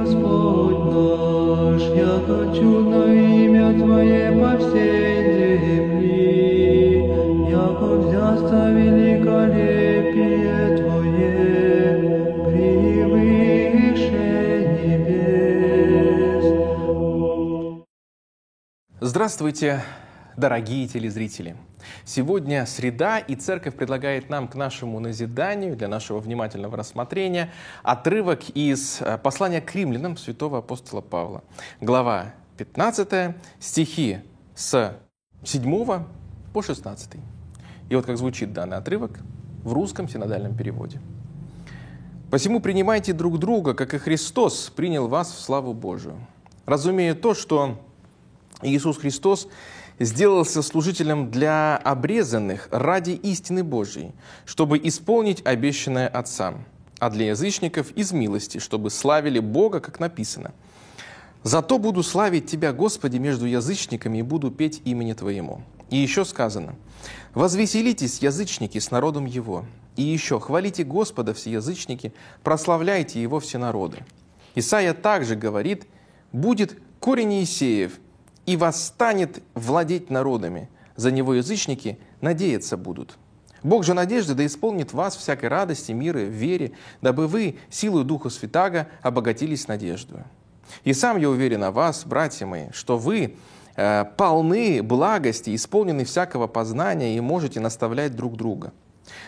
Господь наш, я хочу на имя Твое по всей земли, яко взяться великолепие Твое, превыше небес. Здравствуйте! дорогие телезрители! Сегодня среда, и церковь предлагает нам к нашему назиданию, для нашего внимательного рассмотрения, отрывок из э, послания к римлянам святого апостола Павла. Глава 15, стихи с 7 по 16. И вот как звучит данный отрывок в русском синодальном переводе. «Посему принимайте друг друга, как и Христос принял вас в славу Божию. Разумея то, что Иисус Христос – сделался служителем для обрезанных ради истины Божьей, чтобы исполнить обещанное Отцам, а для язычников из милости, чтобы славили Бога, как написано. «Зато буду славить Тебя, Господи, между язычниками и буду петь имени Твоему». И еще сказано, «Возвеселитесь, язычники, с народом Его, и еще хвалите Господа все язычники, прославляйте Его все народы». Исаия также говорит, «Будет корень Иисеев, и восстанет владеть народами. За него язычники надеяться будут. Бог же надежды да исполнит вас всякой радости, мира, вере, дабы вы силой Духа Святаго обогатились надеждой. И сам я уверен о вас, братья мои, что вы э, полны благости, исполнены всякого познания и можете наставлять друг друга.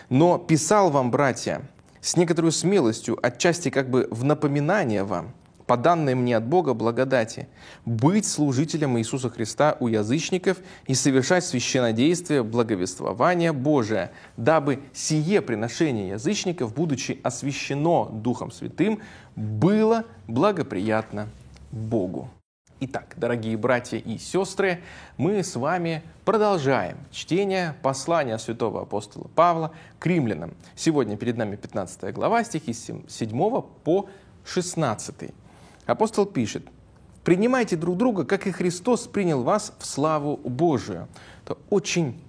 Но писал вам, братья, с некоторой смелостью, отчасти как бы в напоминание вам – по данной мне от Бога благодати, быть служителем Иисуса Христа у язычников и совершать священодействие благовествования Божия, дабы сие приношение язычников, будучи освящено Духом Святым, было благоприятно Богу. Итак, дорогие братья и сестры, мы с вами продолжаем чтение послания святого апостола Павла к римлянам. Сегодня перед нами 15 глава, стихи с 7 по 16. Апостол пишет, «Принимайте друг друга, как и Христос принял вас в славу Божию». Это очень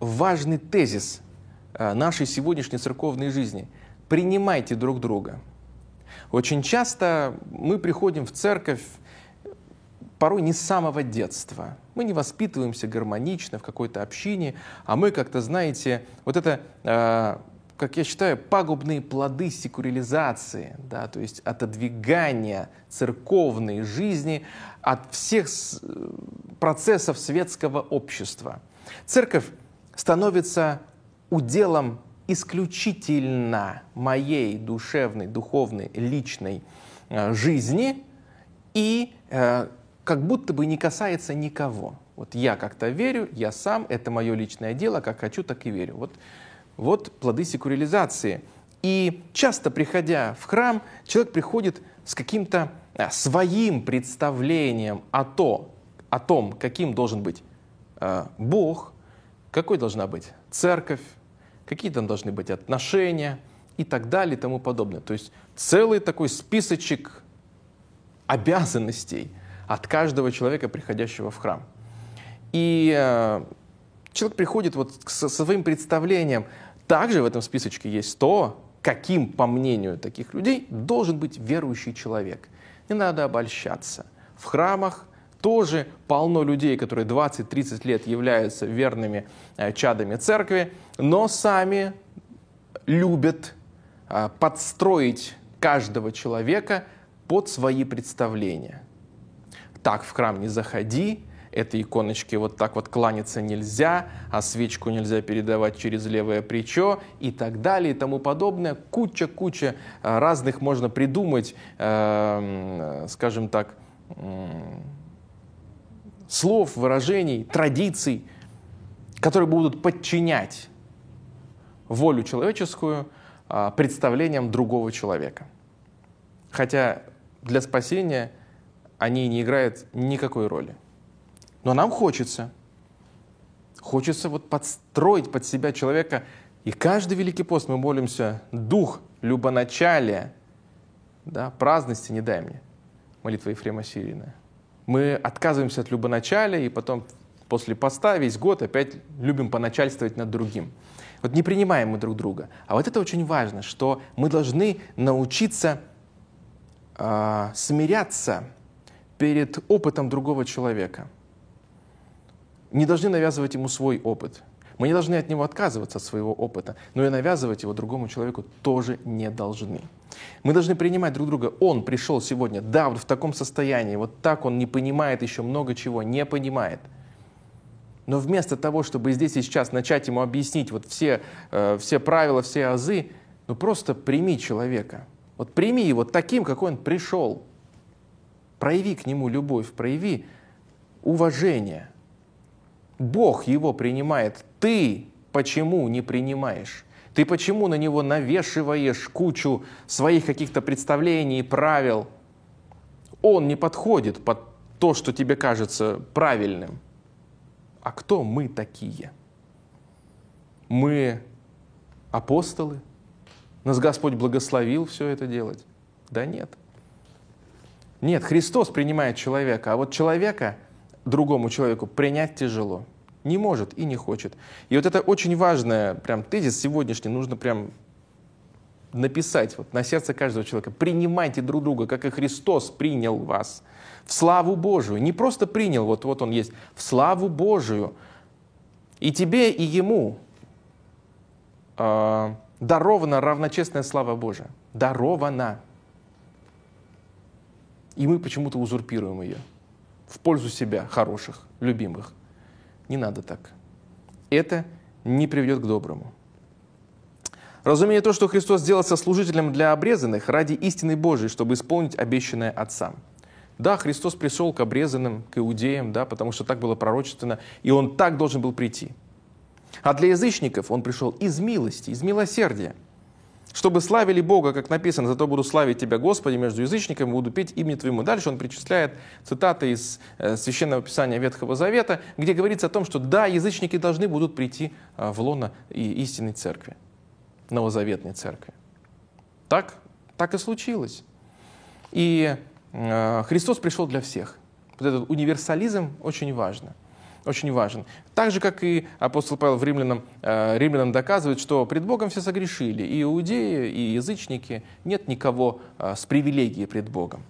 важный тезис э, нашей сегодняшней церковной жизни. Принимайте друг друга. Очень часто мы приходим в церковь порой не с самого детства. Мы не воспитываемся гармонично в какой-то общине, а мы как-то, знаете, вот это э, как я считаю, пагубные плоды секурилизации, да, то есть отодвигания церковной жизни от всех э, процессов светского общества. Церковь становится уделом исключительно моей душевной, духовной, личной э, жизни и э, как будто бы не касается никого. Вот я как-то верю, я сам, это мое личное дело, как хочу, так и верю. Вот вот плоды секуриализации. И часто, приходя в храм, человек приходит с каким-то э, своим представлением о, то, о том, каким должен быть э, Бог, какой должна быть церковь, какие там должны быть отношения и так далее и тому подобное. То есть целый такой списочек обязанностей от каждого человека, приходящего в храм. И э, человек приходит вот со своим представлением. Также в этом списочке есть то, каким, по мнению таких людей, должен быть верующий человек. Не надо обольщаться. В храмах тоже полно людей, которые 20-30 лет являются верными э, чадами церкви, но сами любят а, подстроить каждого человека под свои представления. Так в храм не заходи, этой иконочке вот так вот кланяться нельзя, а свечку нельзя передавать через левое плечо и так далее и тому подобное. Куча-куча э, разных можно придумать, эм, скажем так, слов, выражений, традиций, которые будут подчинять волю человеческую э, представлениям другого человека. Хотя для спасения они не играют никакой роли. Но нам хочется. Хочется вот подстроить под себя человека. И каждый Великий пост мы молимся, дух любоначалия, да, праздности не дай мне, молитва Ефрема Сирина. Мы отказываемся от любоначалия и потом после поста весь год опять любим поначальствовать над другим. Вот не принимаем мы друг друга. А вот это очень важно, что мы должны научиться э, смиряться перед опытом другого человека – не должны навязывать ему свой опыт. Мы не должны от него отказываться, от своего опыта, но и навязывать его другому человеку тоже не должны. Мы должны принимать друг друга. Он пришел сегодня, да, вот в таком состоянии, вот так он не понимает еще много чего, не понимает. Но вместо того, чтобы здесь и сейчас начать ему объяснить вот все, э, все правила, все азы, ну просто прими человека. Вот прими его таким, какой он пришел. Прояви к нему любовь, прояви уважение – Бог его принимает. Ты почему не принимаешь? Ты почему на него навешиваешь кучу своих каких-то представлений и правил? Он не подходит под то, что тебе кажется правильным. А кто мы такие? Мы апостолы? Нас Господь благословил все это делать? Да нет. Нет, Христос принимает человека, а вот человека другому человеку принять тяжело. Не может и не хочет. И вот это очень важное прям тезис сегодняшний, нужно прям написать вот, на сердце каждого человека. Принимайте друг друга, как и Христос принял вас. В славу Божию. Не просто принял, вот, вот он есть. В славу Божию. И тебе, и ему э, дарована равночестная слава Божия. Дарована. И мы почему-то узурпируем ее в пользу себя, хороших, любимых. Не надо так. Это не приведет к доброму. Разумея то, что Христос сделался служителем для обрезанных ради истины Божией, чтобы исполнить обещанное Отцам. Да, Христос пришел к обрезанным, к иудеям, да, потому что так было пророчественно, и Он так должен был прийти. А для язычников Он пришел из милости, из милосердия – чтобы славили Бога, как написано, зато буду славить Тебя, Господи, между язычниками, буду петь имени Твоему. Дальше он перечисляет цитаты из э, Священного Писания Ветхого Завета, где говорится о том, что да, язычники должны будут прийти э, в лоно и истинной церкви, новозаветной церкви. Так, так и случилось. И э, Христос пришел для всех. Вот этот универсализм очень важно очень важен. Так же, как и апостол Павел в римлянам, э, римлянам доказывает, что пред Богом все согрешили, и иудеи, и язычники, нет никого э, с привилегией пред Богом.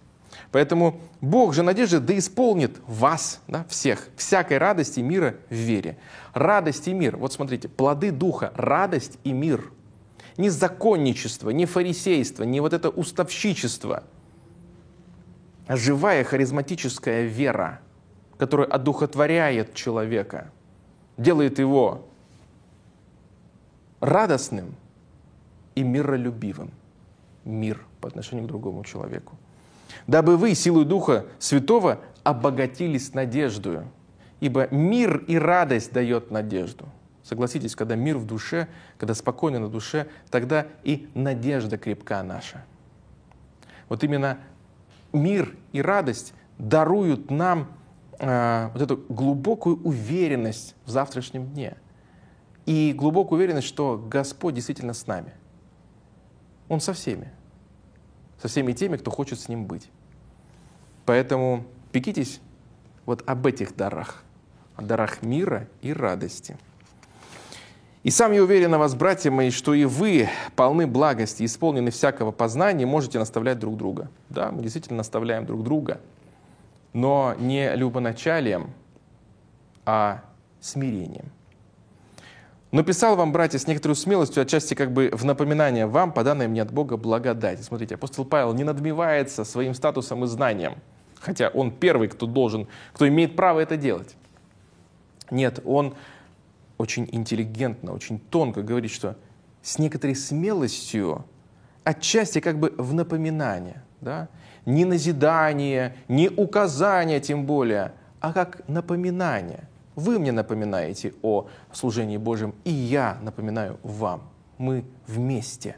Поэтому Бог же надежды да исполнит вас, да, всех, всякой радости мира в вере. Радость и мир, вот смотрите, плоды духа, радость и мир. Не законничество, не фарисейство, не вот это уставщичество, а живая харизматическая вера – который одухотворяет человека, делает его радостным и миролюбивым. Мир по отношению к другому человеку. Дабы вы силой Духа Святого обогатились надеждою, ибо мир и радость дает надежду. Согласитесь, когда мир в душе, когда спокойно на душе, тогда и надежда крепка наша. Вот именно мир и радость даруют нам Э, вот эту глубокую уверенность в завтрашнем дне и глубокую уверенность, что Господь действительно с нами. Он со всеми, со всеми теми, кто хочет с Ним быть. Поэтому пекитесь вот об этих дарах, о дарах мира и радости. И сам я уверен на вас, братья мои, что и вы полны благости, исполнены всякого познания, можете наставлять друг друга. Да, мы действительно наставляем друг друга – но не любоначалием, а смирением. Но писал вам, братья, с некоторой смелостью, отчасти как бы в напоминание вам, по данной мне от Бога благодати. Смотрите, апостол Павел не надмевается своим статусом и знанием, хотя он первый, кто должен, кто имеет право это делать. Нет, он очень интеллигентно, очень тонко говорит, что с некоторой смелостью отчасти как бы в напоминание, да? не назидание, не указание тем более, а как напоминание. Вы мне напоминаете о служении Божьем, и я напоминаю вам. Мы вместе.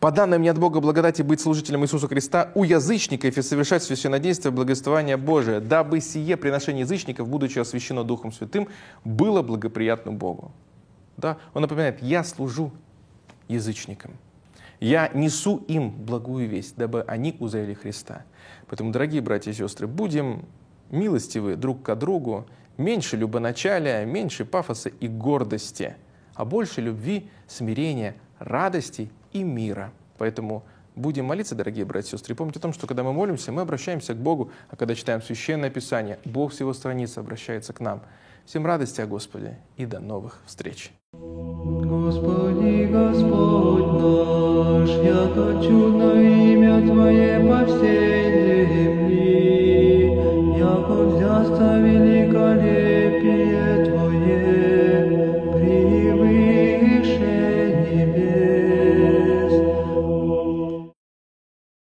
По данным мне от Бога благодати быть служителем Иисуса Христа у язычников и совершать священнодействие благоствования Божие, дабы сие приношение язычников, будучи освящено Духом Святым, было благоприятно Богу. Да? Он напоминает, я служу язычникам. Я несу им благую весть, дабы они узрели Христа. Поэтому, дорогие братья и сестры, будем милостивы друг к другу, меньше любоначалия, меньше пафоса и гордости, а больше любви, смирения, радости и мира. Поэтому будем молиться, дорогие братья и сестры. И помните о том, что когда мы молимся, мы обращаемся к Богу, а когда читаем Священное Писание, Бог с его страницы обращается к нам. Всем радости о Господе и до новых встреч. Господи, Господи.